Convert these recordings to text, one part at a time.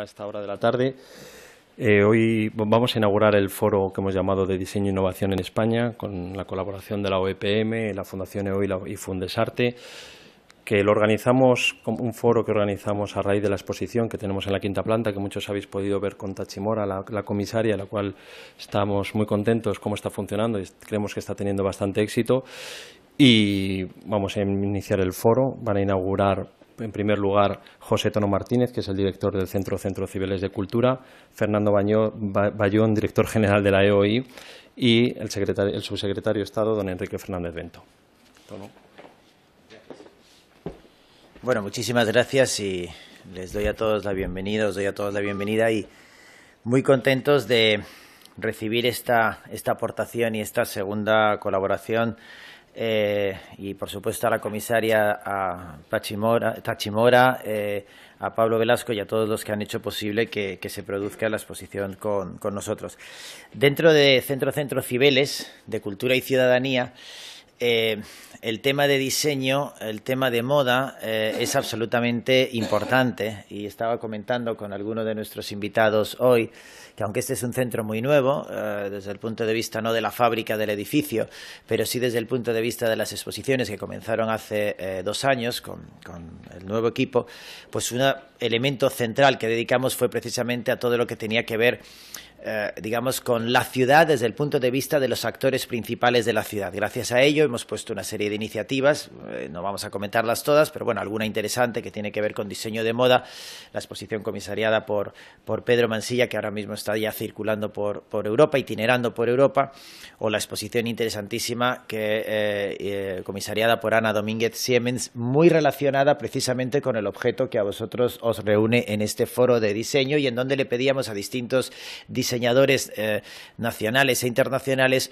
A esta hora de la tarde. Eh, hoy vamos a inaugurar el foro que hemos llamado de Diseño e Innovación en España con la colaboración de la OEPM, la Fundación EOI y, Fundesarte, que lo organizamos, como un foro que organizamos a raíz de la exposición que tenemos en la quinta planta, que muchos habéis podido ver con Tachimora, la, comisaria comisaria, la cual estamos muy contentos cómo está funcionando y creemos que está teniendo bastante éxito. Y vamos a iniciar el foro, van a inaugurar en primer lugar, José Tono Martínez, que es el director del Centro Centro Civiles de Cultura, Fernando Bayón, director general de la EOI, y el, subsecretario de Estado, don Enrique Fernández Bento. Tono. Bueno, muchísimas gracias y les doy a todos la bienvenida, os doy a todos la bienvenida y muy contentos de recibir esta, esta aportación y esta segunda colaboración eh, y por supuesto a la comisaria Tachimora, eh, a Pablo Velasco y a todos los que han hecho posible que, se produzca la exposición con, nosotros. Dentro de Centro Centro Cibeles de Cultura y Ciudadanía, eh, el tema de diseño, el tema de moda es absolutamente importante y estaba comentando con alguno de nuestros invitados hoy que aunque este es un centro muy nuevo, eh, desde el punto de vista no de la fábrica del edificio, pero sí desde el punto de vista de las exposiciones que comenzaron hace eh, dos años con, con, el nuevo equipo, pues un elemento central que dedicamos fue precisamente a todo lo que tenía que ver eh, digamos, con la ciudad desde el punto de vista de los actores principales de la ciudad. Gracias a ello hemos puesto una serie de iniciativas, eh, no vamos a comentarlas todas, pero bueno, alguna interesante que tiene que ver con diseño de moda, la exposición comisariada por, por Pedro Mansilla, que ahora mismo está ya circulando por, Europa, itinerando por Europa, o la exposición interesantísima que eh, comisariada por Ana Domínguez Siemens, muy relacionada precisamente con el objeto que a vosotros os reúne en este foro de diseño y en donde le pedíamos a distintos diseñadores diseñadores eh, nacionales e internacionales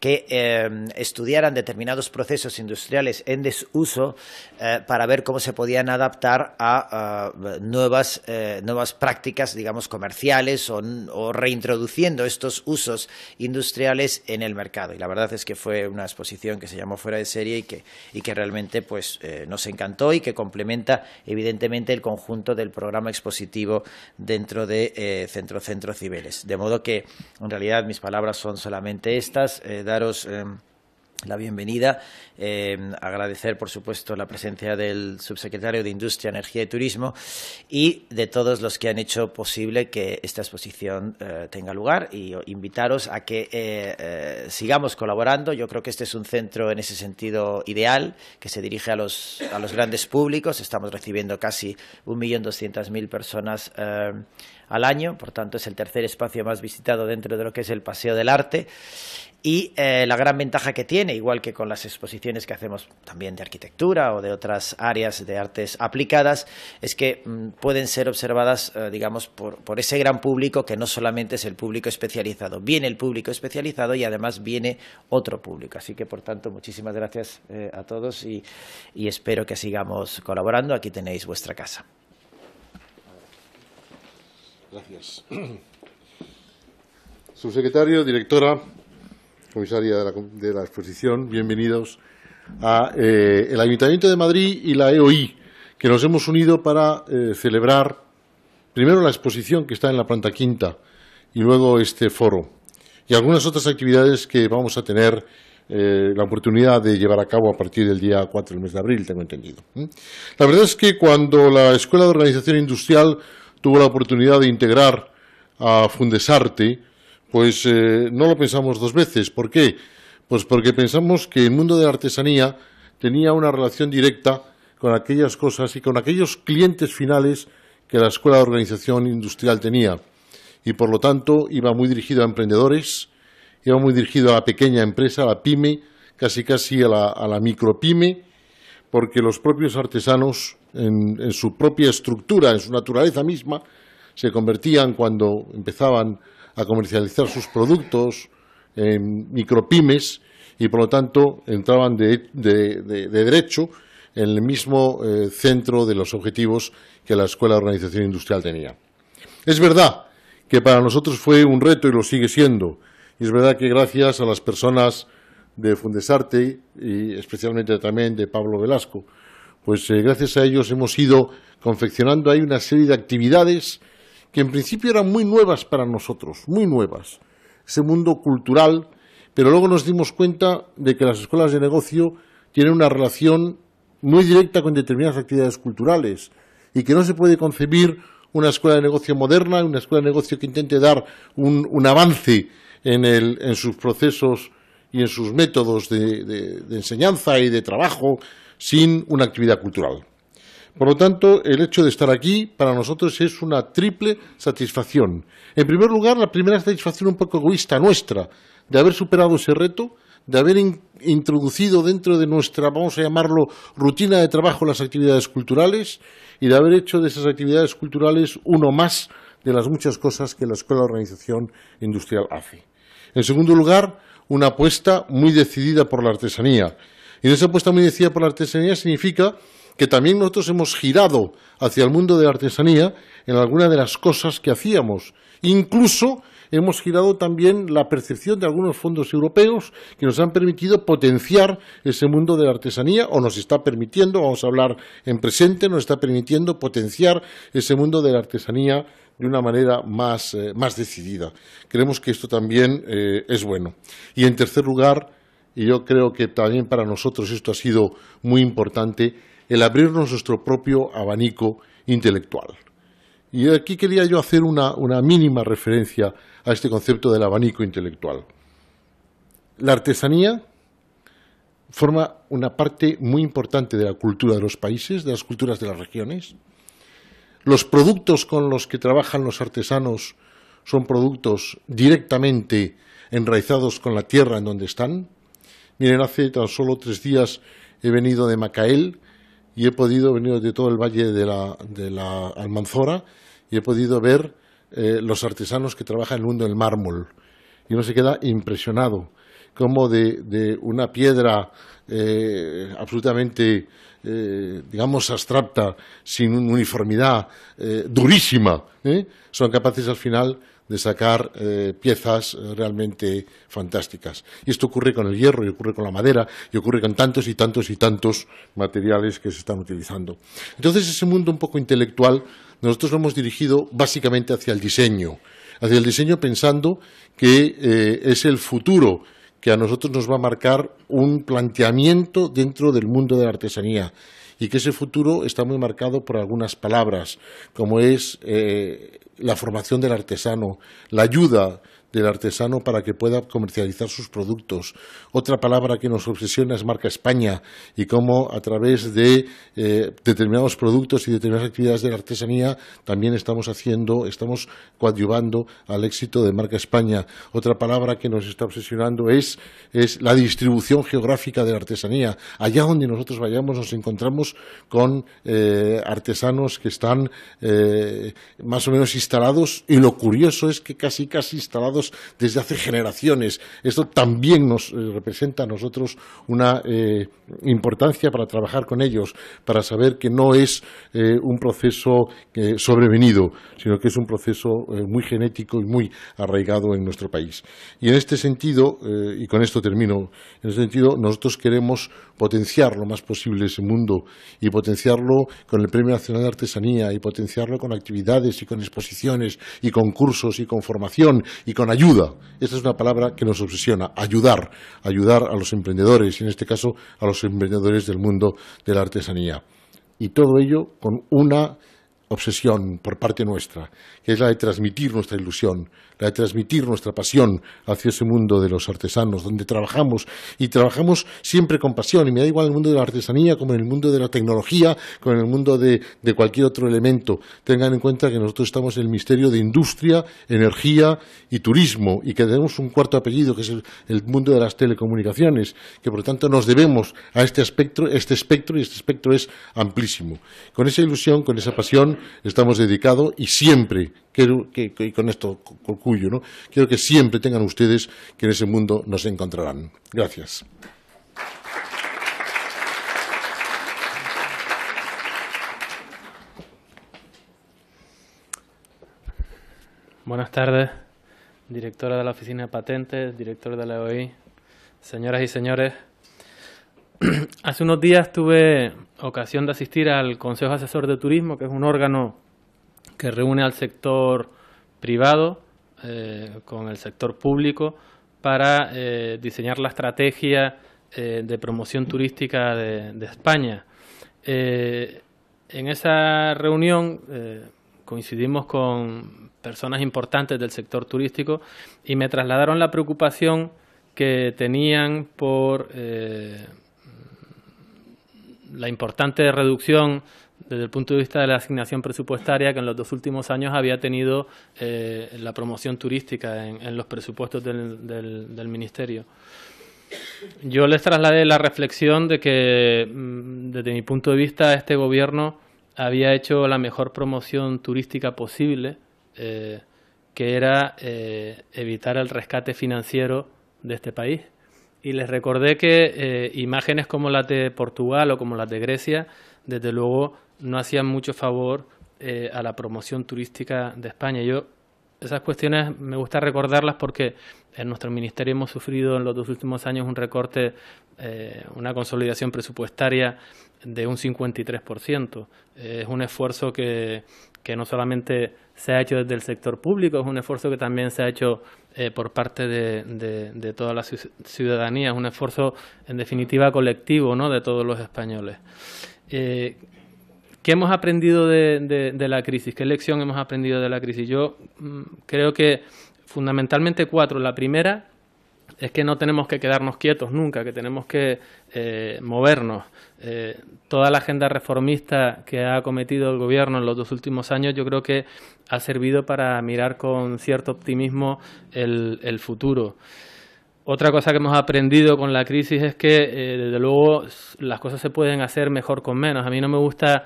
que em, estudiaran determinados procesos industriales en desuso eh, para ver cómo se podían adaptar a, nuevas, eh, nuevas prácticas, digamos, comerciales o, reintroduciendo estos usos industriales en el mercado. Y la verdad es que fue una exposición que se llamó Fuera de Serie y que, y que realmente pues, eh, nos encantó y que complementa, evidentemente, el conjunto del programa expositivo dentro de Centro Centro Cibeles. De modo que, en realidad, mis palabras son solamente estas daros eh, la bienvenida, eh, agradecer por supuesto la presencia del subsecretario de Industria, Energía y Turismo y de todos los que han hecho posible que esta exposición eh, tenga lugar y invitaros a que sigamos colaborando. Yo creo que este es un centro en ese sentido ideal que se dirige a los, a los grandes públicos. Estamos recibiendo casi 1.200.000 personas al año, por tanto es el tercer espacio más visitado dentro de lo que es el Paseo del Arte y eh, la gran ventaja que tiene, igual que con las exposiciones que hacemos también de arquitectura o de otras áreas de artes aplicadas, es que mm, pueden ser observadas, eh, digamos, por, ese gran público que no solamente es el público especializado. Viene el público especializado y además viene otro público. Así que, por tanto, muchísimas gracias eh, a todos y, y espero que sigamos colaborando. Aquí tenéis vuestra casa. Gracias. Subsecretario, directora comisaria de la, exposición, bienvenidos a eh, el Ayuntamiento de Madrid y la EOI, que nos hemos unido para eh, celebrar primero la exposición que está en la planta quinta y luego este foro y algunas otras actividades que vamos a tener eh, la oportunidad de llevar a cabo a partir del día 4 del mes de abril, tengo entendido. La verdad es que cuando la Escuela de Organización Industrial tuvo la oportunidad de integrar a Fundesarte, pues eh, no lo pensamos dos veces. ¿Por qué? Pues porque pensamos que el mundo de la artesanía tenía una relación directa con aquellas cosas y con aquellos clientes finales que la Escuela de Organización Industrial tenía. Y por lo tanto iba muy dirigido a emprendedores, iba muy dirigido a la pequeña empresa, a la pyme, casi casi a la, a la micropyme, porque los propios artesanos, en su propia estructura, en su naturaleza misma, se convertían cuando empezaban a comercializar sus productos en micropymes y por lo tanto entraban de, de, derecho en el mismo eh, centro de los objetivos que la Escuela de Organización Industrial tenía. Es verdad que para nosotros fue un reto y lo sigue siendo. Y es verdad que gracias a las personas de Fundesarte y especialmente también de Pablo Velasco, pues eh, gracias a ellos hemos ido confeccionando ahí una serie de actividades que en principio eran muy nuevas para nosotros, muy nuevas. Ese mundo cultural, pero luego nos dimos cuenta de que las escuelas de negocio tienen una relación muy directa con determinadas actividades culturales y que no se puede concebir una escuela de negocio moderna, una escuela de negocio que intente dar un, avance en, sus procesos y en sus métodos de enseñanza y de trabajo sin una actividad cultural. Por lo tanto, el hecho de estar aquí para nosotros es una triple satisfacción. En primer lugar, la primera satisfacción un poco egoísta nuestra, de haber superado ese reto, de haber introducido dentro de nuestra, vamos a llamarlo, rutina de trabajo las actividades culturales y de haber hecho de esas actividades culturales uno más de las muchas cosas que la Escuela de Organización Industrial hace. En segundo lugar, una apuesta muy decidida por la artesanía. Y esa apuesta muy decidida por la artesanía significa que también nosotros hemos girado hacia el mundo de la artesanía en algunas de las cosas que hacíamos. Incluso hemos girado también la percepción de algunos fondos europeos que nos han permitido potenciar ese mundo de la artesanía o nos está permitiendo, vamos a hablar en presente, nos está permitiendo potenciar ese mundo de la artesanía de una manera más, eh, decidida. Creemos que esto también eh, es bueno. Y en tercer lugar, y yo creo que también para nosotros esto ha sido muy importante, el abrirnos nuestro propio abanico intelectual. Y aquí quería yo hacer una, mínima referencia a este concepto del abanico intelectual. La artesanía forma una parte muy importante de la cultura de los países, de las culturas de las regiones. Los productos con los que trabajan los artesanos son productos directamente enraizados con la tierra en donde están. Miren, hace tan solo tres días he venido de Macael, y he podido venir de todo el valle de la, de la Almanzora y he podido ver eh, los artesanos que trabajan en el mundo del mármol. Y uno se queda impresionado, como de, de una piedra eh, absolutamente, eh, digamos, abstracta, sin uniformidad, durísima, son capaces al final de sacar eh, piezas eh, realmente fantásticas. Y esto ocurre con el hierro, y ocurre con la madera, y ocurre con tantos y tantos y tantos materiales que se están utilizando. Entonces, ese mundo un poco intelectual, nosotros lo hemos dirigido básicamente hacia el diseño, hacia el diseño pensando que eh, es el futuro que a nosotros nos va a marcar un planteamiento dentro del mundo de la artesanía y que ese futuro está muy marcado por algunas palabras, como es la formación del artesano, la ayuda del artesano para que pueda comercializar sus productos. Otra palabra que nos obsesiona es marca España y cómo a través de eh, determinados productos y determinadas actividades de la artesanía también estamos haciendo, estamos coadyuvando al éxito de marca España. Otra palabra que nos está obsesionando es, es la distribución geográfica de la artesanía. Allá donde nosotros vayamos nos encontramos con eh, artesanos que están eh, más o menos instalados y lo curioso es que casi casi instalados desde hace generaciones. Esto también nos eh, representa a nosotros una eh, importancia para trabajar con ellos, para saber que no es eh, un proceso sobrevenido, sino que es un proceso muy genético y muy arraigado en nuestro país. Y en este sentido, y con esto termino, en este sentido nosotros queremos potenciar lo más posible ese mundo y potenciarlo con el Premio Nacional de Artesanía y potenciarlo con actividades y con exposiciones y con cursos y con formación y con ayuda. esa es una palabra que nos obsesiona, ayudar, ayudar a los emprendedores y en este caso a los emprendedores del mundo de la artesanía. Y todo ello con una obsesión por parte nuestra, que es la de transmitir nuestra ilusión, la de transmitir nuestra pasión hacia ese mundo de los artesanos, donde trabajamos y trabajamos siempre con pasión, y me da igual el mundo de la artesanía como en el mundo de la tecnología, como en el mundo de, cualquier otro elemento. Tengan en cuenta que nosotros estamos en el misterio de industria, energía y turismo, y que tenemos un cuarto apellido, que es el, el mundo de las telecomunicaciones, que por lo tanto nos debemos a este espectro, este espectro, y este espectro es amplísimo. Con esa ilusión, con esa pasión, estamos dedicados y siempre, quiero que, y con esto concluyo, ¿no? quiero que siempre tengan ustedes que en ese mundo nos encontrarán. Gracias. Buenas tardes, directora de la Oficina de Patentes, director de la OI, señoras y señores. Hace unos días tuve ocasión de asistir al Consejo Asesor de Turismo, que es un órgano que reúne al sector privado eh, con el sector público para eh, diseñar la estrategia eh, de promoción turística de España. en esa reunión coincidimos con personas importantes del sector turístico y me trasladaron la preocupación que tenían por la importante reducción desde el punto de vista de la asignación presupuestaria que en los dos últimos años había tenido eh, la promoción turística en, los presupuestos del, Ministerio. Yo les trasladé la reflexión de que, mm, desde mi punto de vista, este Gobierno había hecho la mejor promoción turística posible, eh, que era eh, evitar el rescate financiero de este país y les recordé que eh, imágenes como las de Portugal o como las de Grecia, desde luego, no hacían mucho favor eh, a la promoción turística de España. Yo esas cuestiones me gusta recordarlas porque en nuestro ministerio hemos sufrido en los dos últimos años un recorte, eh, una consolidación presupuestaria de un 53%. es un esfuerzo que, que no solamente se ha hecho desde el sector público, es un esfuerzo que también se ha hecho eh, por parte de, toda la ciudadanía, es un esfuerzo en definitiva colectivo ¿no? de todos los españoles. Eh, ¿Qué hemos aprendido de, la crisis? ¿Qué lección hemos aprendido de la crisis? Yo mm, creo que fundamentalmente cuatro. La primera es que no tenemos que quedarnos quietos nunca, que tenemos que eh, movernos. Eh, toda la agenda reformista que ha cometido el Gobierno en los dos últimos años yo creo que ha servido para mirar con cierto optimismo el, futuro. Otra cosa que hemos aprendido con la crisis es que, eh, desde luego, las cosas se pueden hacer mejor con menos. A mí no me gusta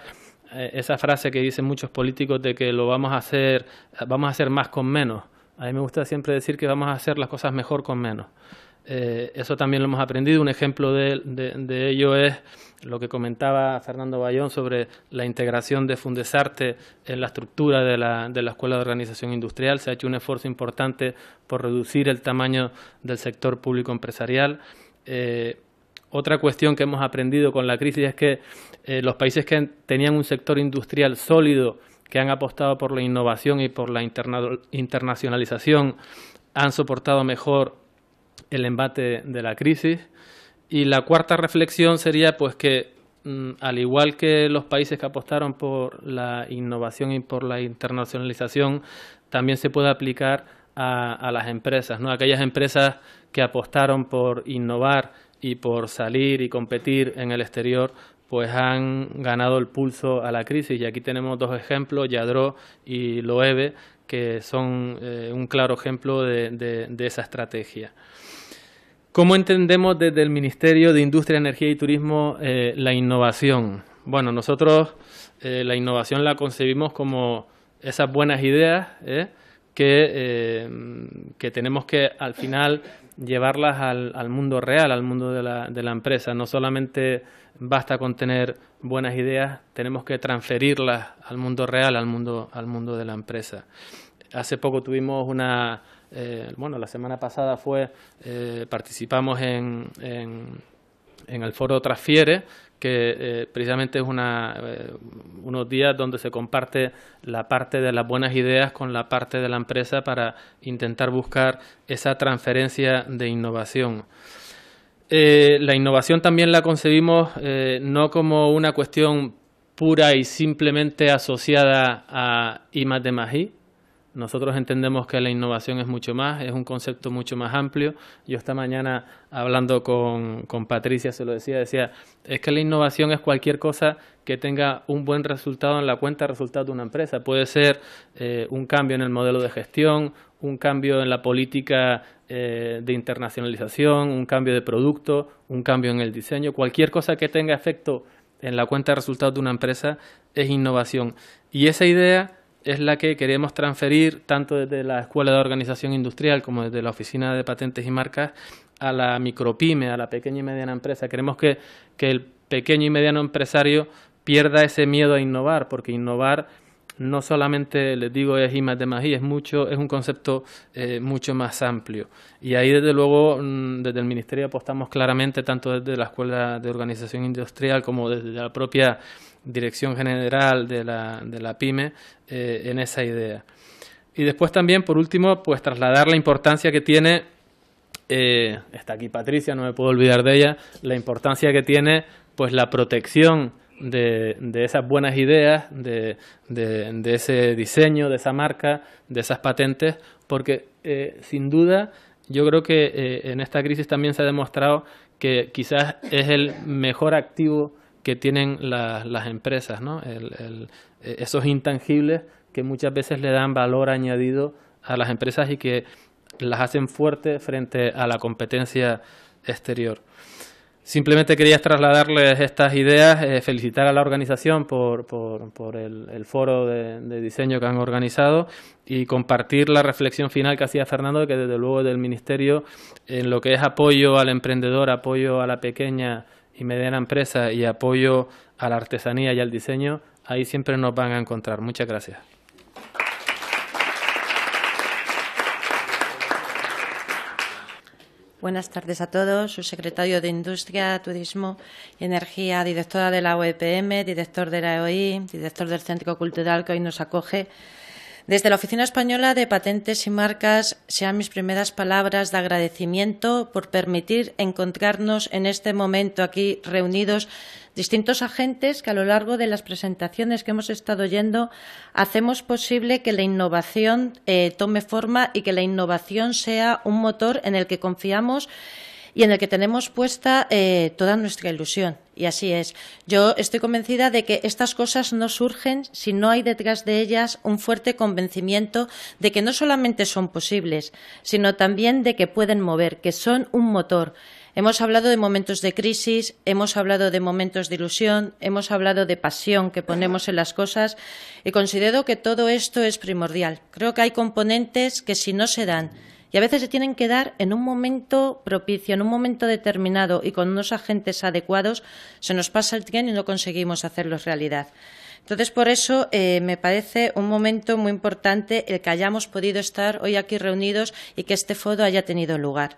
esa frase que dicen muchos políticos de que lo vamos a hacer, vamos a hacer más con menos a mí me gusta siempre decir que vamos a hacer las cosas mejor con menos. Eh, eso también lo hemos aprendido. Un ejemplo de, ello es lo que comentaba Fernando Bayón sobre la integración de Fundesarte en la estructura de la, Escuela de Organización Industrial. Se ha hecho un esfuerzo importante por reducir el tamaño del sector público empresarial. Eh, otra cuestión que hemos aprendido con la crisis es que eh, los países que tenían un sector industrial sólido que han apostado por la innovación y por la internacionalización han soportado mejor el embate de la crisis. Y la cuarta reflexión sería pues que mm, al igual que los países que apostaron por la innovación y por la internacionalización, también se puede aplicar a, a las empresas, ¿no? Aquellas empresas que apostaron por innovar y por salir y competir en el exterior, pues han ganado el pulso a la crisis. Y aquí tenemos dos ejemplos, Yadro y Loewe, que son eh, un claro ejemplo de, esa estrategia. ¿Cómo entendemos desde el Ministerio de Industria, Energía y Turismo eh, la innovación? Bueno, nosotros eh, la innovación la concebimos como esas buenas ideas Que, que, tenemos que al final llevarlas al, al mundo real, al mundo de la, de la empresa, no solamente basta con tener buenas ideas, tenemos que transferirlas al mundo real, al mundo, al mundo de la empresa. Hace poco tuvimos una, eh, bueno, la semana pasada fue, eh, participamos en, en, el foro Transfiere, que eh, precisamente es una, unos días donde se comparte la parte de las buenas ideas con la parte de la empresa para intentar buscar esa transferencia de innovación. Eh, la innovación también la concebimos eh, no como una cuestión pura y simplemente asociada a I de Nosotros entendemos que la innovación es mucho más, es un concepto mucho más amplio. Yo esta mañana hablando con, Patricia se lo decía, decía, es que la innovación es cualquier cosa que tenga un buen resultado en la cuenta resultado de una empresa. Puede ser eh, un cambio en el modelo de gestión, un cambio en la política eh, de internacionalización, un cambio de producto, un cambio en el diseño, cualquier cosa que tenga efecto en la cuenta de resultados de una empresa es innovación. Y esa idea es la que queremos transferir tanto desde la Escuela de Organización Industrial como desde la Oficina de Patentes y Marcas a la micropyme, a la pequeña y mediana empresa. Queremos que, que el pequeño y mediano empresario pierda ese miedo a innovar, porque innovar no solamente les digo es I de más es, mucho, es un concepto eh, mucho más amplio. Y ahí desde luego mm, desde el Ministerio apostamos claramente, tanto desde la Escuela de Organización Industrial como desde la propia Dirección General de la, de la PYME, eh, en esa idea. Y después también, por último, pues trasladar la importancia que tiene, eh, está aquí Patricia, no me puedo olvidar de ella, la importancia que tiene pues la protección de, esas buenas ideas, de, ese diseño, de esa marca, de esas patentes, porque eh, sin duda yo creo que eh, en esta crisis también se ha demostrado que quizás es el mejor activo que tienen las empresas, ¿no? Eh, esos intangibles que muchas veces le dan valor añadido a las empresas y que las hacen fuertes frente a la competencia exterior. Simplemente quería trasladarles estas ideas, eh, felicitar a la organización por, el, foro de, de, diseño que han organizado y compartir la reflexión final que hacía Fernando, que desde luego del Ministerio, en lo que es apoyo al emprendedor, apoyo a la pequeña y mediana empresa y apoyo a la artesanía y al diseño, ahí siempre nos van a encontrar. Muchas gracias. Buenas tardes a todos. Subsecretario de Industria, Turismo y Energía, directora de la OEPM, director de la EOI, director del Centro Cultural que hoy nos acoge. Desde la Oficina Española de Patentes y Marcas sean mis primeras palabras de agradecimiento por permitir encontrarnos en este momento aquí reunidos distintos agentes que a lo largo de las presentaciones que hemos estado oyendo hacemos posible que la innovación eh, tome forma y que la innovación sea un motor en el que confiamos y en el que tenemos puesta eh, toda nuestra ilusión. Y así es. Yo estoy convencida de que estas cosas no surgen si no hay detrás de ellas un fuerte convencimiento de que no solamente son posibles, sino también de que pueden mover, que son un motor Hemos hablado de momentos de crisis, hemos hablado de momentos de ilusión, hemos hablado de pasión que ponemos en las cosas y considero que todo esto es primordial. Creo que hay componentes que si no se dan y a veces se tienen que dar en un momento propicio, en un momento determinado y con unos agentes adecuados, se nos pasa el tren y no conseguimos hacerlos realidad. Entonces, por eso eh, me parece un momento muy importante el que hayamos podido estar hoy aquí reunidos y que este foro haya tenido lugar.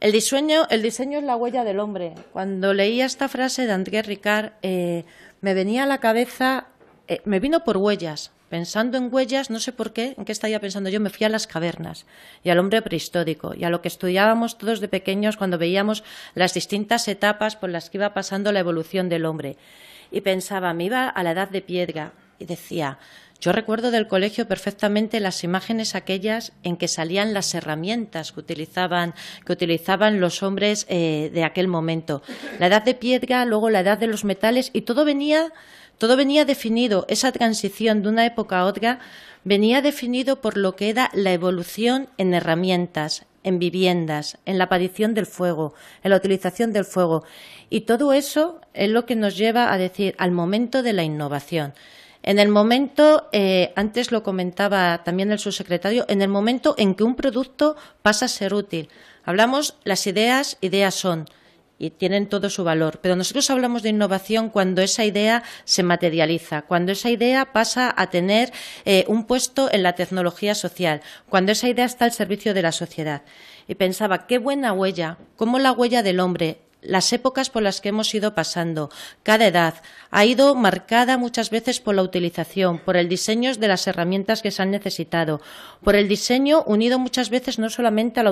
El diseño, el diseño es la huella del hombre. Cuando leía esta frase de Andrés Ricard, eh, me venía a la cabeza, eh, me vino por huellas. Pensando en huellas, no sé por qué, en qué estaba pensando yo, me fui a las cavernas y al hombre prehistórico y a lo que estudiábamos todos de pequeños cuando veíamos las distintas etapas por las que iba pasando la evolución del hombre. Y pensaba, me iba a la edad de piedra y decía, yo recuerdo del colegio perfectamente las imágenes aquellas en que salían las herramientas que utilizaban, que utilizaban los hombres eh, de aquel momento. La edad de piedra, luego la edad de los metales, y todo venía, todo venía definido, esa transición de una época a otra venía definido por lo que era la evolución en herramientas, en viviendas, en la aparición del fuego, en la utilización del fuego. Y todo eso es lo que nos lleva a decir al momento de la innovación. En el momento, eh, antes lo comentaba también el subsecretario, en el momento en que un producto pasa a ser útil. Hablamos, las ideas, ideas son y tienen todo su valor. Pero nosotros hablamos de innovación cuando esa idea se materializa, cuando esa idea pasa a tener eh, un puesto en la tecnología social, cuando esa idea está al servicio de la sociedad. Y pensaba, qué buena huella, cómo la huella del hombre, las épocas por las que hemos ido pasando. Cada edad ha ido marcada muchas veces por la utilización, por el diseño de las herramientas que se han necesitado, por el diseño unido muchas veces no solamente a la,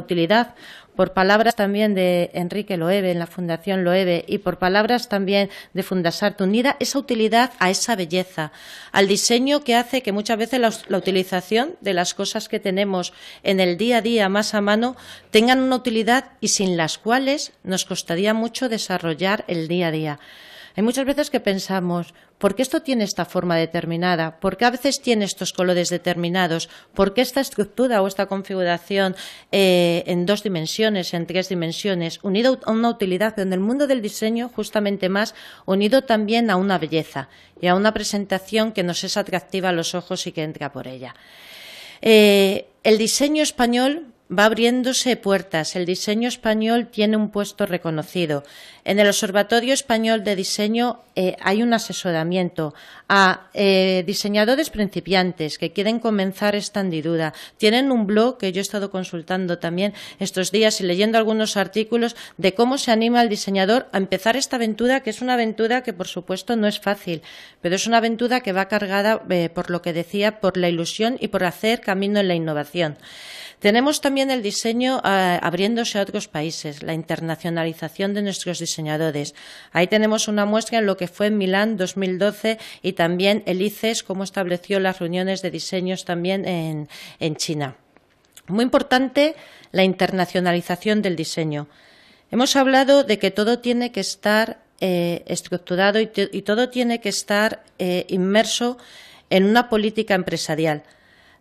utilidad, por palabras también de Enrique Loewe en la Fundación Loewe y por palabras también de Fundasarte Unida, esa utilidad a esa belleza, al diseño que hace que muchas veces la utilización de las cosas que tenemos en el día a día más a mano tengan una utilidad y sin las cuales nos costaría mucho desarrollar el día a día. Hay muchas veces que pensamos, ¿Por qué esto tiene esta forma determinada? ¿Por qué a veces tiene estos colores determinados? ¿Por qué esta estructura o esta configuración eh, en dos dimensiones, en tres dimensiones, unido a una utilidad, en el mundo del diseño justamente más, unido también a una belleza y a una presentación que nos es atractiva a los ojos y que entra por ella? Eh, el diseño español Va abriéndose puertas. El diseño español tiene un puesto reconocido. En el Observatorio Español de Diseño eh, hay un asesoramiento a eh, diseñadores principiantes que quieren comenzar esta andiduda. Tienen un blog que yo he estado consultando también estos días y leyendo algunos artículos de cómo se anima al diseñador a empezar esta aventura, que es una aventura que, por supuesto, no es fácil, pero es una aventura que va cargada, eh, por lo que decía, por la ilusión y por hacer camino en la innovación. Tenemos también el diseño ah, abriéndose a otros países, la internacionalización de nuestros diseñadores. Ahí tenemos una muestra en lo que fue en Milán 2012 y también el ICES, cómo estableció las reuniones de diseños también en, China. Muy importante la internacionalización del diseño. Hemos hablado de que todo tiene que estar eh, estructurado y, todo tiene que estar eh, inmerso en una política empresarial.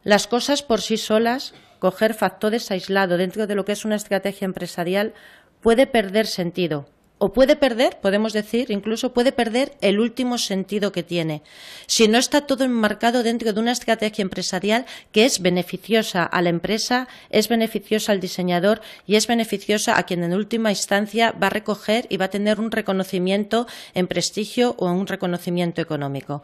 Las cosas por sí solas coger factores aislados dentro de lo que es una estrategia empresarial puede perder sentido o puede perder, podemos decir, incluso puede perder el último sentido que tiene, si no está todo enmarcado dentro de una estrategia empresarial que es beneficiosa a la empresa, es beneficiosa al diseñador y es beneficiosa a quien en última instancia va a recoger y va a tener un reconocimiento en prestigio o un reconocimiento económico.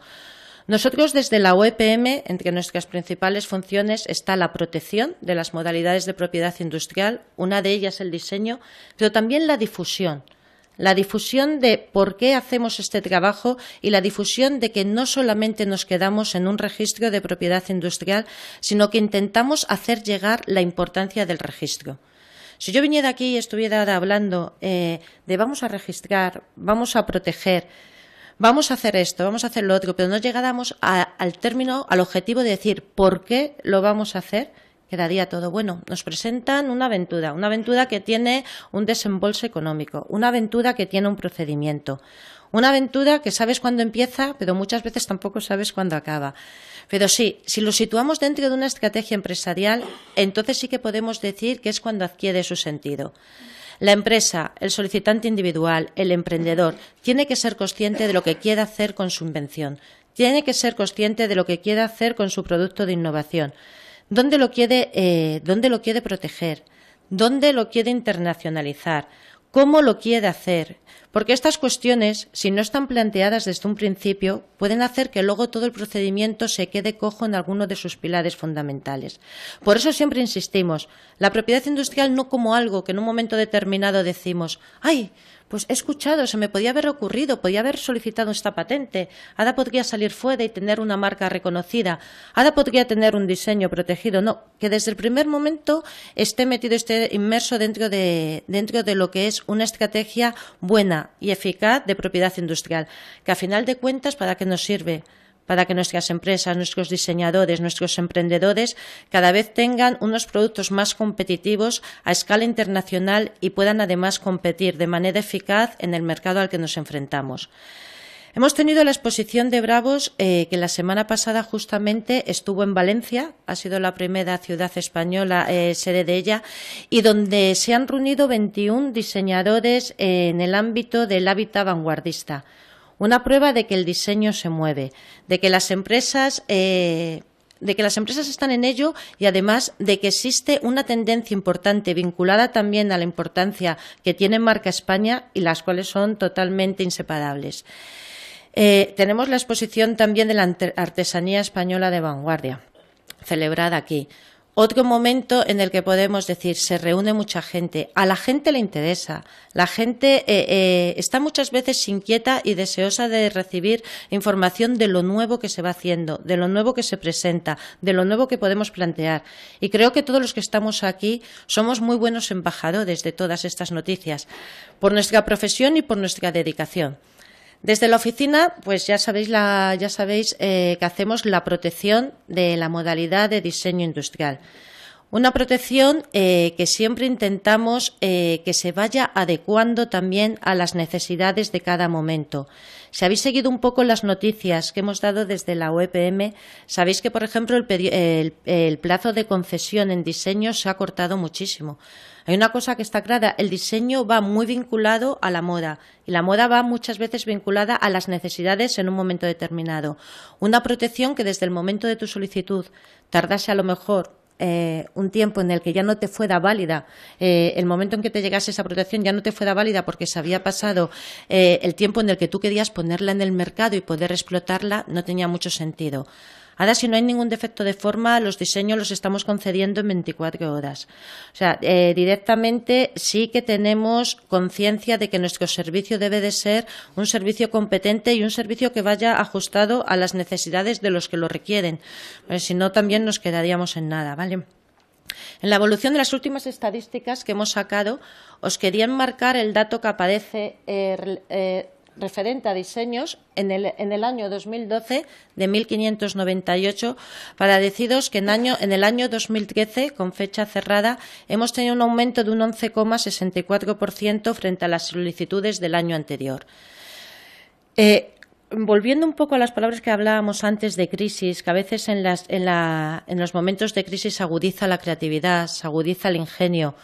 Nosotros desde la OEPM, entre nuestras principales funciones está la protección de las modalidades de propiedad industrial, una de ellas el diseño, pero también la difusión. La difusión de por qué hacemos este trabajo y la difusión de que no solamente nos quedamos en un registro de propiedad industrial, sino que intentamos hacer llegar la importancia del registro. Si yo viniera aquí y estuviera hablando eh, de vamos a registrar, vamos a proteger, vamos a hacer esto, vamos a hacer lo otro, pero no llegáramos al término, al objetivo de decir por qué lo vamos a hacer, quedaría todo bueno. Nos presentan una aventura, una aventura que tiene un desembolso económico, una aventura que tiene un procedimiento, una aventura que sabes cuándo empieza, pero muchas veces tampoco sabes cuándo acaba. Pero sí, si lo situamos dentro de una estrategia empresarial, entonces sí que podemos decir que es cuando adquiere su sentido. La empresa, el solicitante individual, el emprendedor, tiene que ser consciente de lo que quiere hacer con su invención, tiene que ser consciente de lo que quiere hacer con su producto de innovación, dónde lo quiere, eh, dónde lo quiere proteger, dónde lo quiere internacionalizar, cómo lo quiere hacer, porque estas cuestiones, si no están planteadas desde un principio, pueden hacer que luego todo el procedimiento se quede cojo en alguno de sus pilares fundamentales. Por eso siempre insistimos, la propiedad industrial no como algo que en un momento determinado decimos, ay, pues he escuchado, se me podía haber ocurrido, podía haber solicitado esta patente. Ada podría salir fuera y tener una marca reconocida. Ada podría tener un diseño protegido. No, que desde el primer momento esté metido, esté inmerso dentro de, dentro de lo que es una estrategia buena y eficaz de propiedad industrial, que a final de cuentas, ¿para qué nos sirve? para que nuestras empresas, nuestros diseñadores, nuestros emprendedores cada vez tengan unos productos más competitivos a escala internacional y puedan además competir de manera eficaz en el mercado al que nos enfrentamos. Hemos tenido la exposición de Bravos eh, que la semana pasada justamente estuvo en Valencia, ha sido la primera ciudad española eh, sede de ella, y donde se han reunido 21 diseñadores eh, en el ámbito del hábitat vanguardista una prueba de que el diseño se mueve, de que las empresas eh, de que las empresas están en ello y además de que existe una tendencia importante vinculada también a la importancia que tiene Marca España y las cuales son totalmente inseparables. Eh, tenemos la exposición también de la artesanía española de vanguardia, celebrada aquí. Otro momento en el que podemos decir, se reúne mucha gente, a la gente le interesa, la gente eh, eh, está muchas veces inquieta y deseosa de recibir información de lo nuevo que se va haciendo, de lo nuevo que se presenta, de lo nuevo que podemos plantear. Y creo que todos los que estamos aquí somos muy buenos embajadores de todas estas noticias, por nuestra profesión y por nuestra dedicación. Desde la oficina, pues ya sabéis, eh, que hacemos la protección de la modalidad de diseño industrial. Una protección eh, que siempre intentamos eh, que se vaya adecuando también a las necesidades de cada momento. Si habéis seguido un poco las noticias que hemos dado desde la OEPM, sabéis que, por ejemplo, el, el plazo de concesión en diseño se ha cortado muchísimo. Hay una cosa que está clara, el diseño va muy vinculado a la moda y la moda va muchas veces vinculada a las necesidades en un momento determinado. Una protección que desde el momento de tu solicitud tardase a lo mejor eh, un tiempo en el que ya no te fuera válida, eh, el momento en que te llegase esa protección ya no te fuera válida porque se había pasado eh, el tiempo en el que tú querías ponerla en el mercado y poder explotarla, no tenía mucho sentido. Ahora, si no hay ningún defecto de forma, los diseños los estamos concediendo en 24 horas. O sea, eh, directamente sí que tenemos conciencia de que nuestro servicio debe de ser un servicio competente y un servicio que vaya ajustado a las necesidades de los que lo requieren. Pues si no, también nos quedaríamos en nada, ¿vale? En la evolución de las últimas estadísticas que hemos sacado, os quería enmarcar el dato que aparece eh, eh, referente a diseños en el, en el año 2012 de 1.598 para deciros que en, año, en el año 2013, con fecha cerrada, hemos tenido un aumento de un 11,64% frente a las solicitudes del año anterior. Eh, volviendo un poco a las palabras que hablábamos antes de crisis, que a veces en, las, en, la, en los momentos de crisis se agudiza la creatividad, se agudiza el ingenio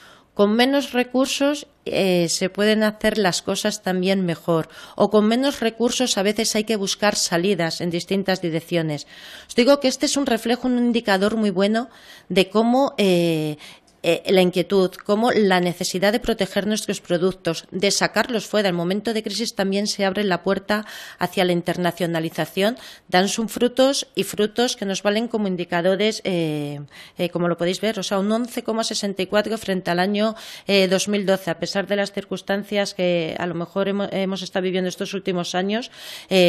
con menos recursos eh, se pueden hacer las cosas también mejor o con menos recursos a veces hay que buscar salidas en distintas direcciones. Os digo que este es un reflejo, un indicador muy bueno de cómo eh, eh, la inquietud, como la necesidad de proteger nuestros productos, de sacarlos fuera. El momento de crisis también se abre la puerta hacia la internacionalización. Dan sus frutos y frutos que nos valen como indicadores, eh, eh, como lo podéis ver, o sea, un 11,64 frente al año 2012, a pesar de las circunstancias que a lo mejor hemos estado viviendo estos últimos años,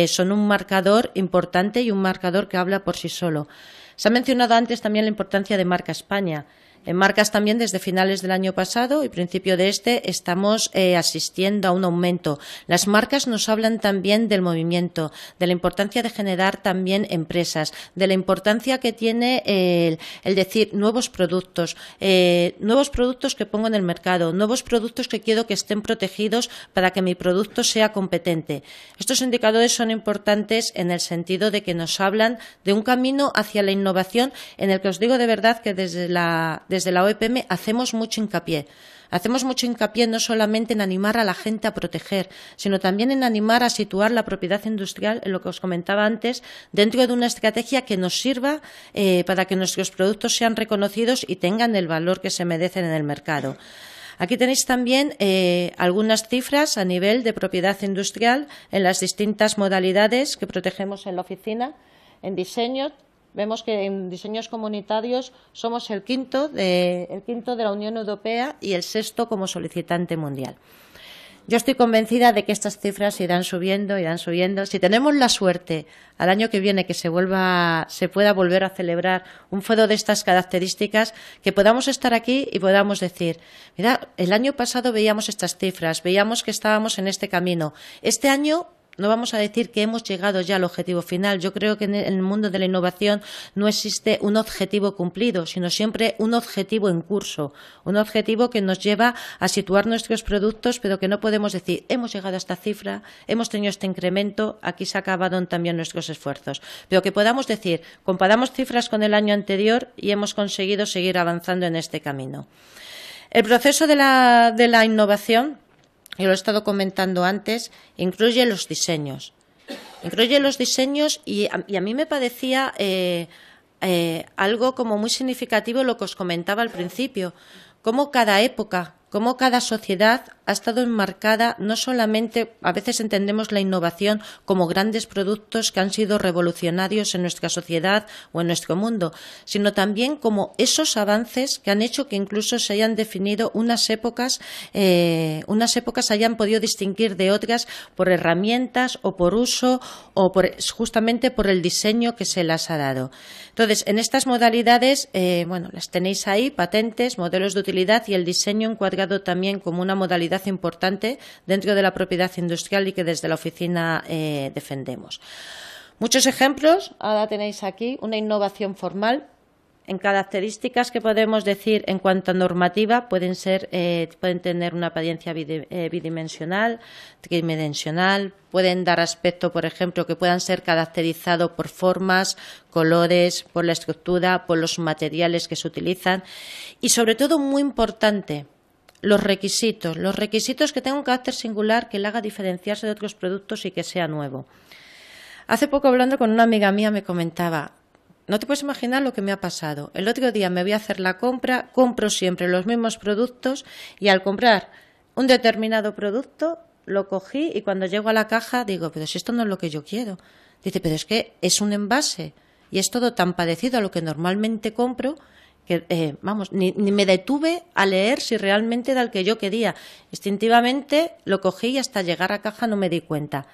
son un marcador importante y un marcador que habla por sí solo. Se ha mencionado antes también la importancia de Marca España. En marcas también desde finales del año pasado y principio de este estamos eh, asistiendo a un aumento. Las marcas nos hablan también del movimiento, de la importancia de generar también empresas, de la importancia que tiene eh, el, decir nuevos productos, eh, nuevos productos que pongo en el mercado, nuevos productos que quiero que estén protegidos para que mi producto sea competente. Estos indicadores son importantes en el sentido de que nos hablan de un camino hacia la innovación en el que os digo de verdad que desde la desde la OEPM hacemos mucho hincapié. Hacemos mucho hincapié no solamente en animar a la gente a proteger, sino también en animar a situar la propiedad industrial, en lo que os comentaba antes, dentro de una estrategia que nos sirva eh, para que nuestros productos sean reconocidos y tengan el valor que se merecen en el mercado. Aquí tenéis también eh, algunas cifras a nivel de propiedad industrial en las distintas modalidades que protegemos en la oficina, en diseño, Vemos que en diseños comunitarios somos el quinto de, el quinto de la Unión Europea y el sexto como solicitante mundial. Yo estoy convencida de que estas cifras irán subiendo, irán subiendo. Si tenemos la suerte al año que viene que se vuelva, se pueda volver a celebrar un fuego de estas características, que podamos estar aquí y podamos decir, mira, el año pasado veíamos estas cifras, veíamos que estábamos en este camino. Este año no vamos a decir que hemos llegado ya al objetivo final. Yo creo que en el mundo de la innovación no existe un objetivo cumplido, sino siempre un objetivo en curso, un objetivo que nos lleva a situar nuestros productos, pero que no podemos decir hemos llegado a esta cifra, hemos tenido este incremento, aquí se acabaron también nuestros esfuerzos. Pero que podamos decir, comparamos cifras con el año anterior y hemos conseguido seguir avanzando en este camino. El proceso de la, de la innovación yo lo he estado comentando antes, incluye los diseños. Incluye los diseños y a, mí me parecía eh, eh, algo como muy significativo lo que os comentaba al principio, ...como cada época cómo cada sociedad ha estado enmarcada no solamente, a veces entendemos la innovación como grandes productos que han sido revolucionarios en nuestra sociedad o en nuestro mundo, sino también como esos avances que han hecho que incluso se hayan definido unas épocas, eh, unas épocas hayan podido distinguir de otras por herramientas o por uso o justamente por el diseño que se las ha dado. Entonces, en estas modalidades, eh, bueno, las tenéis ahí, patentes, modelos de utilidad y el diseño en encuadrado también como una modalidad importante dentro de la propiedad industrial y que desde la oficina eh, defendemos. Muchos ejemplos, ahora tenéis aquí una innovación formal en características que podemos decir en cuanto a normativa pueden eh, pueden tener una apariencia eh, bidimensional tridimensional pueden dar aspecto por ejemplo que puedan ser caracterizados por formas colores por la estructura por los materiales que se utilizan y sobre todo muy importante los requisitos. Los requisitos que tenga un carácter singular que le haga diferenciarse de otros productos y que sea nuevo. Hace poco hablando con una amiga mía me comentaba, no te puedes imaginar lo que me ha pasado. El otro día me voy a hacer la compra, compro siempre los mismos productos y al comprar un determinado producto lo cogí y cuando llego a la caja digo, pero si esto no es lo que yo quiero. Dice, pero es que es un envase y es todo tan parecido a lo que normalmente compro que eh, vamos, ni, me detuve a leer si realmente era el que yo quería. Instintivamente lo cogí y hasta llegar a caja no me di cuenta.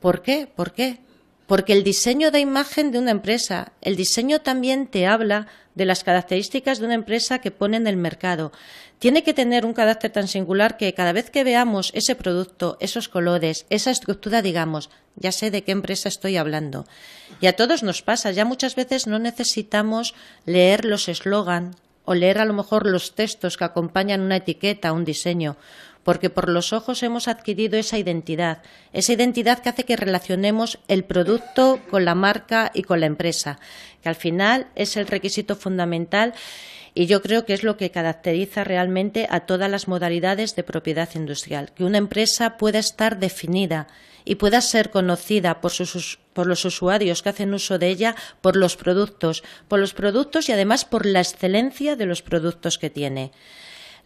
¿Por qué? ¿Por qué? Porque el diseño de imagen de una empresa, el diseño también te habla de las características de una empresa que pone en el mercado. Tiene que tener un carácter tan singular que cada vez que veamos ese producto, esos colores, esa estructura, digamos, ya sé de qué empresa estoy hablando. Y a todos nos pasa, ya muchas veces no necesitamos leer los eslogan o leer a lo mejor los textos que acompañan una etiqueta, un diseño porque por los ojos hemos adquirido esa identidad, esa identidad que hace que relacionemos el producto con la marca y con la empresa, que al final es el requisito fundamental y yo creo que es lo que caracteriza realmente a todas las modalidades de propiedad industrial, que una empresa pueda estar definida y pueda ser conocida por, sus, por los usuarios que hacen uso de ella, por los productos, por los productos y además por la excelencia de los productos que tiene.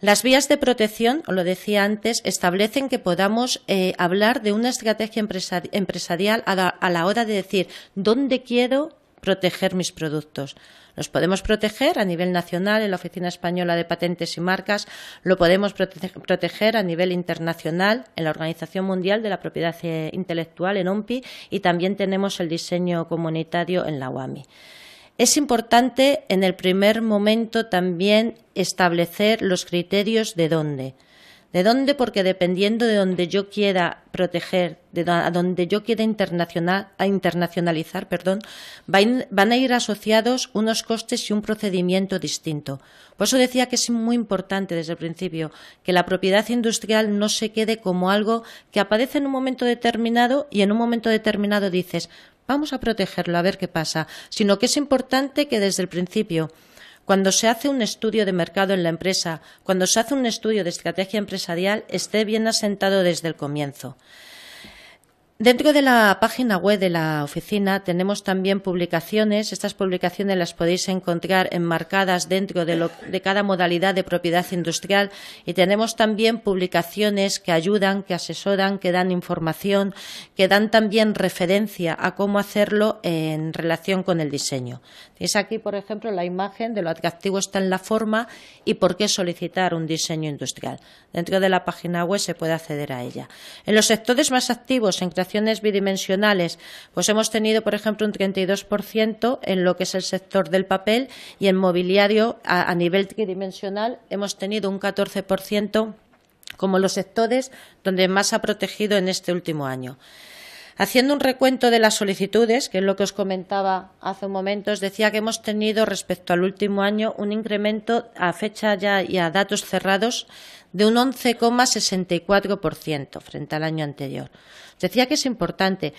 Las vías de protección, lo decía antes, establecen que podamos eh, hablar de una estrategia empresarial a la, hora de decir dónde quiero proteger mis productos. Los podemos proteger a nivel nacional en la Oficina Española de Patentes y Marcas, lo podemos proteger a nivel internacional en la Organización Mundial de la Propiedad eh, Intelectual, en OMPI, y también tenemos el diseño comunitario en la UAMI. Es importante en el primer momento también establecer los criterios de dónde. ¿De dónde? Porque dependiendo de dónde yo quiera proteger, de dónde yo quiera internacionalizar, perdón, van a ir asociados unos costes y un procedimiento distinto. Por eso decía que es muy importante desde el principio que la propiedad industrial no se quede como algo que aparece en un momento determinado y en un momento determinado dices, vamos a protegerlo, a ver qué pasa, sino que es importante que desde el principio cuando se hace un estudio de mercado en la empresa, cuando se hace un estudio de estrategia empresarial, esté bien asentado desde el comienzo. Dentro de la página web de la oficina tenemos también publicaciones. Estas publicaciones las podéis encontrar enmarcadas dentro de, cada modalidad de propiedad industrial y tenemos también publicaciones que ayudan, que asesoran, que dan información, que dan también referencia a cómo hacerlo en relación con el diseño. aquí, por ejemplo, la imagen de lo atractivo está en la forma y por qué solicitar un diseño industrial. Dentro de la página web se puede acceder a ella. En los sectores más activos en creación bidimensionales, pues hemos tenido, por ejemplo, un 32% en lo que es el sector del papel y en mobiliario a, nivel tridimensional hemos tenido un 14% como los sectores donde más ha protegido en este último año. Haciendo un recuento de las solicitudes, que es lo que os comentaba hace un momento, os decía que hemos tenido respecto al último año un incremento a fecha ya y a datos cerrados de un 11,64% frente al año anterior. decía que es importante.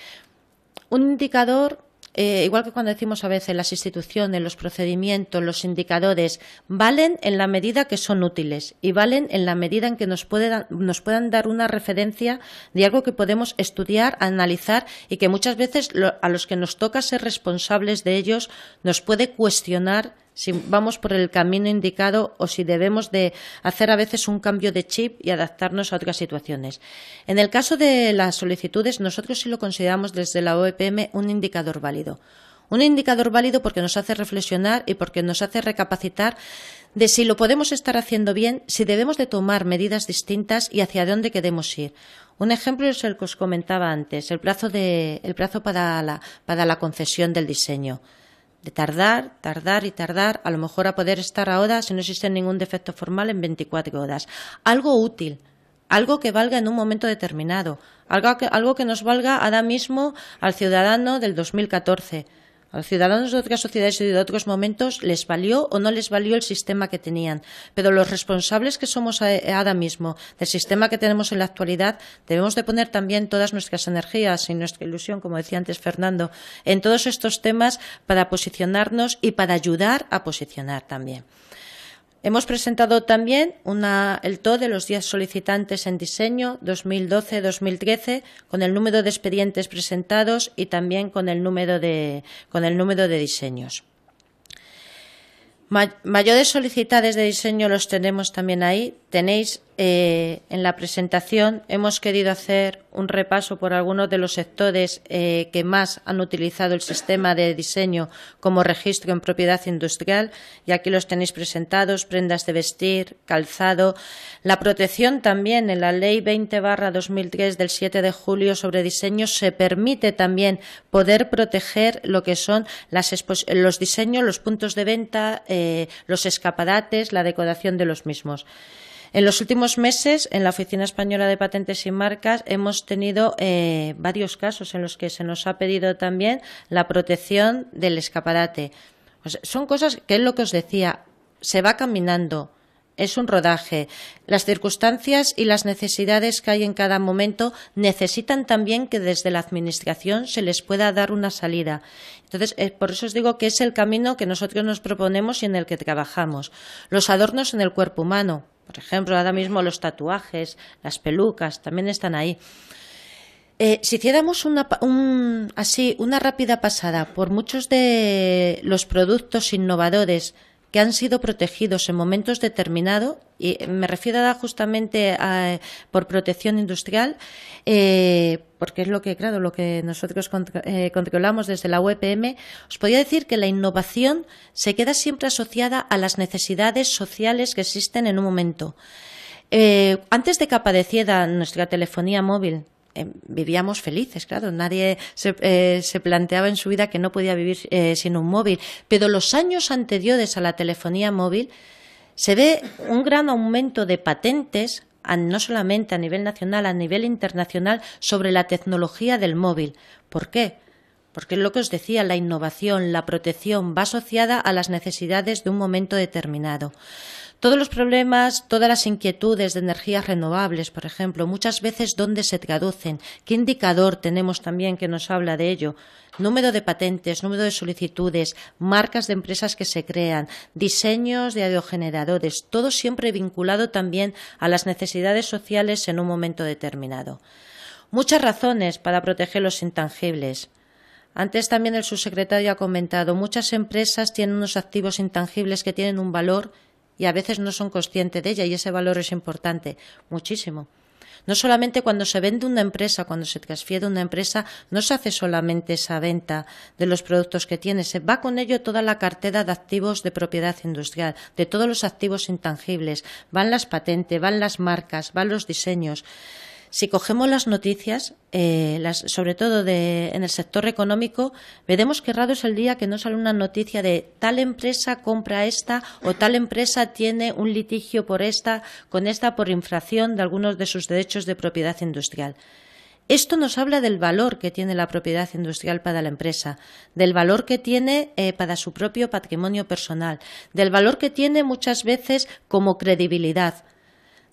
Un indicador eh, igual que cuando decimos a veces las instituciones, los procedimientos, los indicadores, valen en la medida que son útiles y valen en la medida en que nos, pueden puedan dar una referencia de algo que podemos estudiar, analizar y que muchas veces a los que nos toca ser responsables de ellos nos puede cuestionar si vamos por el camino indicado o si debemos de hacer a veces un cambio de chip y adaptarnos a otras situaciones. En el caso de las solicitudes, nosotros sí lo consideramos desde la OEPM un indicador válido. Un indicador válido porque nos hace reflexionar y porque nos hace recapacitar de si lo podemos estar haciendo bien, si debemos de tomar medidas distintas y hacia dónde queremos ir. Un ejemplo es el que os comentaba antes, el plazo, para la concesión del diseño de tardar, tardar y tardar, a lo mejor a poder estar ahora, si no existe ningún defecto formal, en 24 horas. Algo útil, algo que valga en un momento determinado, algo que, algo que nos valga ahora mismo al ciudadano del 2014 a los ciudadanos de otras sociedades y de otros momentos les valió o no les valió el sistema que tenían, pero los responsables que somos ahora mismo del sistema que tenemos en la actualidad debemos de poner también todas nuestras energías y nuestra ilusión, como decía antes Fernando, en todos estos temas para posicionarnos y para ayudar a posicionar también. Hemos presentado también el TO de los 10 solicitantes en diseño 2012-2013 con el número de expedientes presentados y también con el número de, con el número de diseños. Mayores solicitudes de diseño los tenemos también ahí. Tenéis eh, en la presentación hemos querido hacer un repaso por algunos de los sectores eh, que más han utilizado el sistema de diseño como registro en propiedad industrial y aquí los tenéis presentados, prendas de vestir, calzado, la protección también en la Ley 20-2003 del 7 de julio sobre diseño se permite también poder proteger lo que son los diseños, los puntos de venta, eh, los escaparates, la decoración de los mismos. En los últimos meses, en la Oficina Española de Patentes y Marcas, hemos tenido eh, varios casos en los que se nos ha pedido también la protección del escaparate. son cosas que es lo que os decía, se va caminando, es un rodaje. Las circunstancias y las necesidades que hay en cada momento necesitan también que desde la Administración se les pueda dar una salida. Entonces, eh, por eso os digo que es el camino que nosotros nos proponemos y en el que trabajamos. Los adornos en el cuerpo humano. Por ejemplo, ahora mismo los tatuajes, las pelucas, también están ahí. Eh, si hiciéramos una, así una rápida pasada por muchos de los productos innovadores que han sido protegidos en momentos determinados, y me refiero a justamente a, por protección industrial, eh, porque es lo que, claro, lo que nosotros eh, controlamos desde la UPM, e os podría decir que la innovación se queda siempre asociada a las necesidades sociales que existen en un momento. Eh, antes de que apareciera nuestra telefonía móvil, eh, vivíamos felices, claro, nadie eh, se, planteaba en su vida que no podía vivir eh, sin un móvil, pero los años anteriores a la telefonía móvil se ve un gran aumento de patentes, no solamente a nivel nacional, a nivel internacional, sobre la tecnología del móvil. ¿Por qué? Porque lo que os decía, la innovación, la protección va asociada a las necesidades de un momento determinado. Todos los problemas, todas las inquietudes de energías renovables, por ejemplo, muchas veces dónde se traducen, qué indicador tenemos también que nos habla de ello, número de patentes, número de solicitudes, marcas de empresas que se crean, diseños de aerogeneradores, todo siempre vinculado también a las necesidades sociales en un momento determinado. Muchas razones para proteger los intangibles. Antes también el subsecretario ha comentado, muchas empresas tienen unos activos intangibles que tienen un valor y a veces no son conscientes de ella y ese valor es importante, muchísimo. No solamente cuando se vende una empresa, cuando se transfiere una empresa, no se hace solamente esa venta de los productos que tiene, se va con ello toda la cartera de activos de propiedad industrial, de todos los activos intangibles, van las patentes, van las marcas, van los diseños si cogemos las noticias, eh, sobre todo en el sector económico, veremos que raro es el día que no sale una noticia de tal empresa compra esta o tal empresa tiene un litigio por esta, con esta por infracción de algunos de sus derechos de propiedad industrial. Esto nos habla del valor que tiene la propiedad industrial para la empresa, del valor que tiene eh, para su propio patrimonio personal, del valor que tiene muchas veces como credibilidad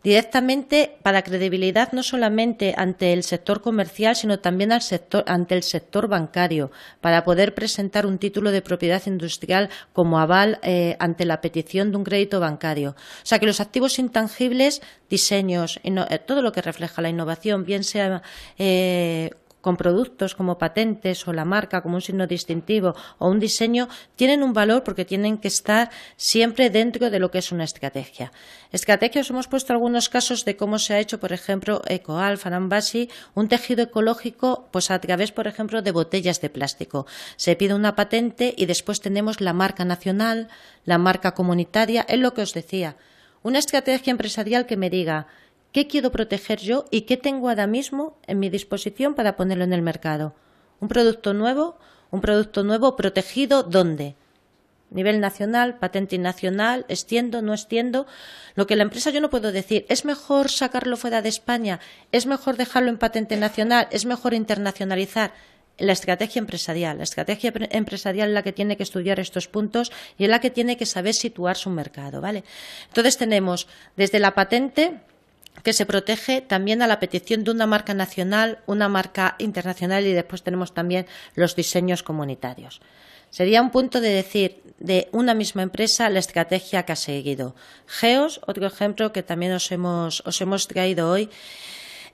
directamente para credibilidad no solamente ante el sector comercial, sino también ante el sector bancario, para poder presentar un título de propiedad industrial como aval eh, ante la petición de un crédito bancario. O sea que los activos intangibles, diseños, eh, todo lo que refleja la innovación, bien sea eh, con productos como patentes o la marca como un signo distintivo o un diseño, tienen un valor porque tienen que estar siempre dentro de lo que es una estrategia. Estrategia os hemos puesto algunos casos de cómo se ha hecho, por ejemplo, EcoAl, Farambasi, un tejido ecológico, pues a través, por ejemplo, de botellas de plástico. Se pide una patente y después tenemos la marca nacional, la marca comunitaria, es lo que os decía. Una estrategia empresarial que me diga, qué quiero proteger yo y qué tengo ahora mismo en mi disposición para ponerlo en el mercado. Un producto nuevo, un producto nuevo protegido, ¿dónde? Nivel nacional, patente nacional? extiendo, no extiendo. Lo que la empresa yo no puedo decir, es mejor sacarlo fuera de España, es mejor dejarlo en patente nacional, es mejor internacionalizar la estrategia empresarial. La estrategia empresarial es la que tiene que estudiar estos puntos y es la que tiene que saber situar su mercado, ¿vale? Entonces tenemos desde la patente que se protege también a la petición de una marca nacional, una marca internacional y después tenemos también los diseños comunitarios. Sería un punto de decir de una misma empresa la estrategia que ha seguido. Geos, otro ejemplo que también os hemos, traído hoy.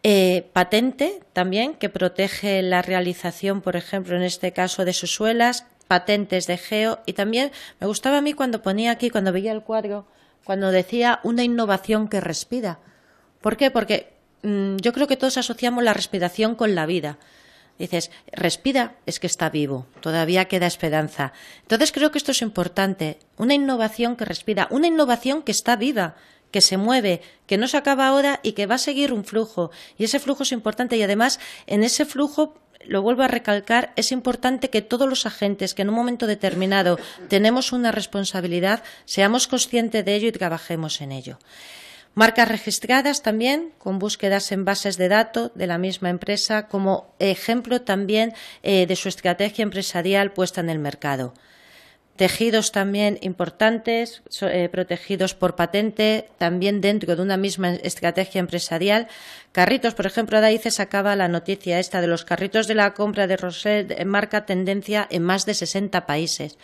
Eh, patente también, que protege la realización, por ejemplo, en este caso de sus suelas, patentes de Geo. Y también me gustaba a mí cuando ponía aquí, cuando veía el cuadro, cuando decía una innovación que respira ¿Por qué? Porque mm, yo creo que todos asociamos la respiración con la vida. Dices, respira, es que está vivo, todavía queda esperanza. Entonces creo que esto es importante, una innovación que respira, una innovación que está viva, que se mueve, que no se acaba ahora y que va a seguir un flujo. Y ese flujo es importante y además en ese flujo lo vuelvo a recalcar, es importante que todos los agentes que en un momento determinado tenemos una responsabilidad, seamos conscientes de ello y trabajemos en ello. Marcas registradas también con búsquedas en bases de datos de la misma empresa como ejemplo también eh, de su estrategia empresarial puesta en el mercado tejidos también importantes, eh, protegidos por patente, también dentro de una misma estrategia empresarial. Carritos, por ejemplo, ahora ahí sacaba la noticia esta de los carritos de la compra de ...en marca tendencia en más de 60 países.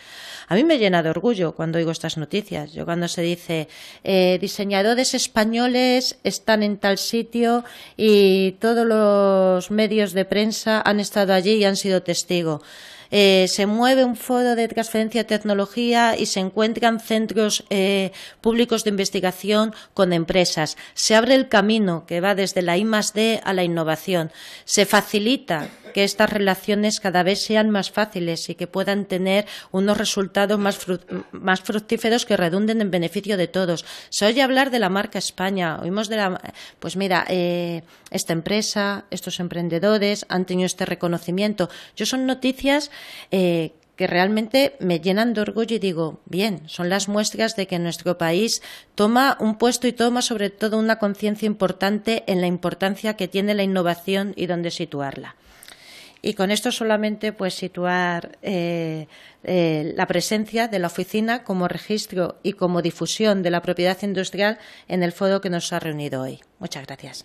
A mí me llena de orgullo cuando oigo estas noticias. Yo cuando se dice eh, diseñadores españoles están en tal sitio y todos los medios de prensa han estado allí y han sido testigos. Eh, se mueve un foro de transferencia de tecnología y se encuentran centros eh, públicos de investigación con empresas. Se abre el camino que va desde la D a la innovación. Se facilita que estas relaciones cada vez sean más fáciles y que puedan tener unos resultados más, fructíferos que redunden en beneficio de todos. Se oye hablar de la marca España, oímos de la. Pues mira, eh, esta empresa, estos emprendedores han tenido este reconocimiento. Yo son noticias. Eh, que realmente me llenan de orgullo y digo, bien, son las muestras de que nuestro país toma un puesto y toma sobre todo una conciencia importante en la importancia que tiene la innovación y dónde situarla y con esto solamente pues situar eh, eh, la presencia de la oficina como registro y como difusión de la propiedad industrial en el foro que nos ha reunido hoy. Muchas gracias.